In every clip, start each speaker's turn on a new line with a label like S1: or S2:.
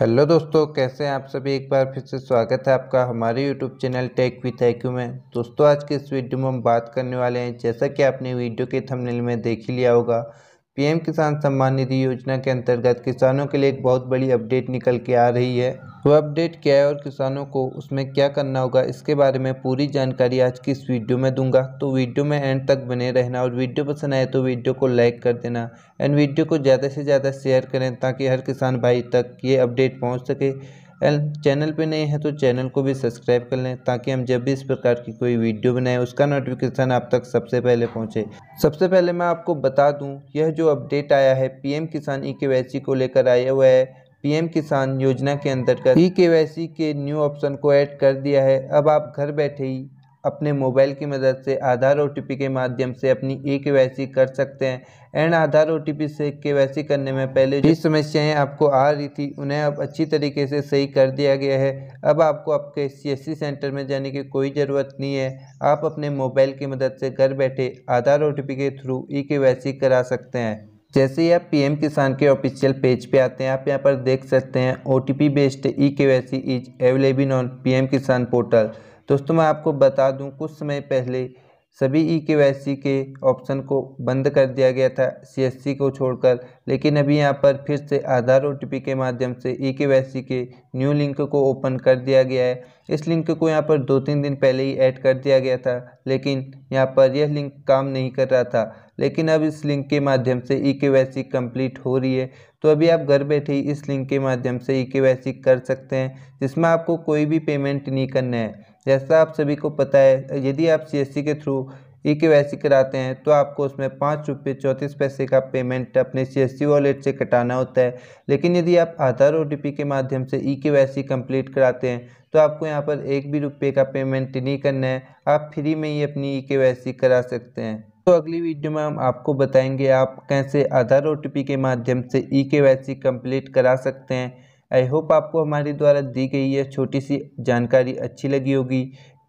S1: hello दोस्तों कैसे हैं आप सभी एक बार फिर से स्वागत है आपका हमारे YouTube channel tech with AQ में दोस्तों आज के इस वीडियो में हम बात करने वाले हैं जैसा कि आपने वीडियो के थंबनेल में देख ही लिया होगा पीएम किसान सम्मान निधि योजना के अंतर्गत किसानों के लिए एक बहुत बड़ी अपडेट निकल के आ रही है वह अपडेट क्या है और किसानों को उसमें क्या करना होगा इसके बारे में पूरी जानकारी आज की इस वीडियो में दूंगा तो वीडियो में एंड तक बने रहना और वीडियो पसंद आए तो वीडियो को लाइक कर देना एंड वीडियो को ज़्यादा से ज़्यादा शेयर करें ताकि हर किसान भाई तक ये अपडेट पहुँच सके एल चैनल पे नए हैं तो चैनल को भी सब्सक्राइब कर लें ताकि हम जब भी इस प्रकार की कोई वीडियो बनाएं उसका नोटिफिकेशन आप तक सबसे पहले पहुंचे सबसे पहले मैं आपको बता दूं यह जो अपडेट आया है पीएम किसान ई के को लेकर आया हुआ है पीएम किसान योजना के अंतर्गत ई e के के न्यू ऑप्शन को ऐड कर दिया है अब आप घर बैठे ही अपने मोबाइल की मदद से आधार ओ के माध्यम से अपनी ई के कर सकते हैं एंड आधार ओ से के करने में पहले जिस समस्याएं आपको आ रही थी उन्हें अब अच्छी तरीके से सही कर दिया गया है अब आपको आपके सी सेंटर में जाने की कोई ज़रूरत नहीं है आप अपने मोबाइल की मदद से घर बैठे आधार ओ के थ्रू ई के करा सकते हैं जैसे ही आप पीएम किसान के ऑफिशियल पेज पे आते हैं आप यहाँ पर देख सकते हैं O based E K Y C is available on PM Kisan portal दोस्तों मैं आपको बता दूं कुछ समय पहले सभी ई e के वाई सी के ऑप्शन को बंद कर दिया गया था सी एस सी को छोड़कर लेकिन अभी यहाँ पर फिर से आधार ओ टी पी के माध्यम से ई e के वाई सी के न्यू लिंक को ओपन कर दिया गया है इस लिंक को यहाँ पर दो तीन दिन पहले ही ऐड कर दिया गया था लेकिन यहाँ पर यह लिंक काम नहीं कर रहा था लेकिन अब इस लिंक के माध्यम से ई के वाई सी कम्प्लीट हो रही है तो अभी आप घर बैठे ही इस लिंक के माध्यम से ई के वाई सी कर सकते हैं जिसमें आपको कोई भी पेमेंट नहीं करना है जैसा आप सभी को पता है यदि आप सी के थ्रू ई e के कराते हैं तो आपको उसमें पाँच रुपये चौंतीस पैसे का पेमेंट अपने सी एस सी वॉलेट से कटाना होता है लेकिन यदि आप आधार ओ टी पी के माध्यम से ई के वाई कम्प्लीट कराते हैं तो आपको यहाँ पर एक भी रुपये का पेमेंट नहीं करना है आप फ्री में ही अपनी ई e के करा सकते हैं तो अगली वीडियो में हम आपको बताएंगे आप कैसे आधार ओ टी पी के माध्यम से ई के वाई कम्प्लीट करा सकते हैं आई होप आपको हमारे द्वारा दी गई यह छोटी सी जानकारी अच्छी लगी होगी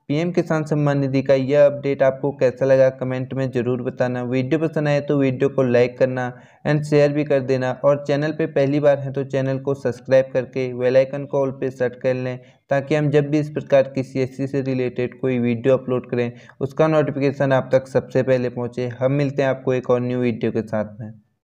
S1: पीएम किसान सम्मान निधि का यह अपडेट आपको कैसा लगा कमेंट में ज़रूर बताना वीडियो पसंद आए तो वीडियो को लाइक करना एंड शेयर भी कर देना और चैनल पे पहली बार हैं तो चैनल को सब्सक्राइब करके वेल आइकन को ऑल पे सेट कर लें ताकि हम जब भी इस प्रकार की सीएससी से रिलेटेड कोई वीडियो अपलोड करें उसका नोटिफिकेशन आप तक सबसे पहले पहुँचे हम मिलते हैं आपको एक और न्यू वीडियो के साथ में